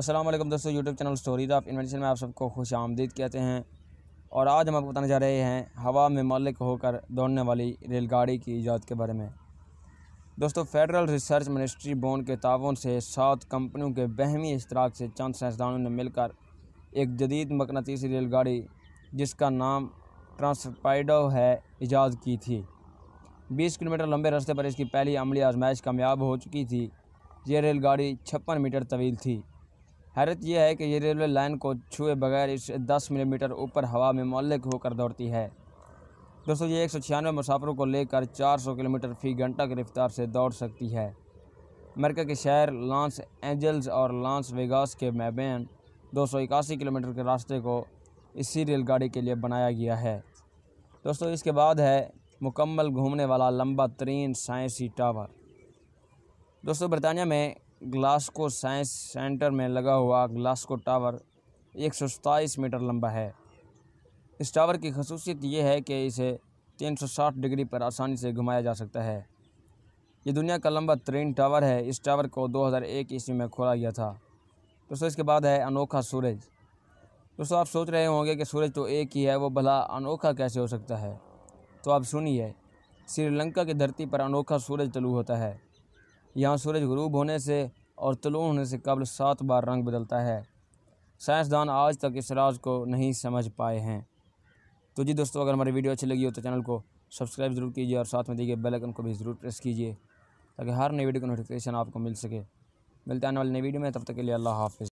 अस्सलाम वालेकुम दोस्तों YouTube channel stories of invention में आप सबको खुश आमदीद कहते हैं और आज हम आपको बताने जा रहे हैं हवा में मालिक होकर दौड़ने वाली रेलगाड़ी की ईजाद के बारे में दोस्तों फेडरल रिसर्च मिनिस्ट्री बोर्ड के ताउन से सात कंपनियों के बहमी इश्तराक से चंद साइंसदानों ने मिलकर एक जदीद मकनतीसी रेलगाड़ी जिसका नाम ट्रांसपाइडो है ईजाद की थी बीस किलोमीटर लंबे रास्ते पर इसकी पहली अमली आजमाइश कामयाब हो चुकी थी ये रेलगाड़ी छप्पन मीटर तवील थी हैरत यह है कि ये रेलवे लाइन को छुए बगैर इससे दस मिलीमीटर ऊपर हवा में मौलिक होकर दौड़ती है दोस्तों ये एक सौ छियानवे मुसाफरों को लेकर चार सौ किलोमीटर फी घंटा की रफ्तार से दौड़ सकती है अमेरिका के शहर लॉन्स एंजल्स और लॉन्स वेगास के मैबैन दो सौ इक्यासी किलोमीटर के रास्ते को इसी रेलगाड़ी के लिए बनाया गया है दोस्तों इसके बाद है मुकम्मल घूमने वाला लंबा तरीन साइंसी टावर दोस्तों बरतानिया में ग्लास्को साइंस सेंटर में लगा हुआ ग्लास्को टावर एक मीटर लंबा है इस टावर की खसूसियत यह है कि इसे 360 डिग्री पर आसानी से घुमाया जा सकता है ये दुनिया का लंबा तरीन टावर है इस टावर को 2001 ईस्वी में खोला गया था दोस्तों इसके बाद है अनोखा सूरज दोस्तों आप सोच रहे होंगे कि सूरज तो एक ही है वो भला अनोखा कैसे हो सकता है तो आप सुनिए श्रीलंका की धरती पर अनोखा सूरज चलू होता है यहाँ सूरज गरूब होने से और तलू होने से कबल सात बार रंग बदलता है साइंसदान आज तक इस राज को नहीं समझ पाए हैं तो जी दोस्तों अगर हमारी वीडियो अच्छी लगी हो तो चैनल को सब्सक्राइब ज़रूर कीजिए और साथ में दिए गए बेलकन को भी ज़रूर प्रेस कीजिए ताकि हर नई वीडियो का नोटिफिकेशन आपको मिल सके मिलते आने वाली नई वीडियो में तब तक के लिए अल्लाह हाफिज़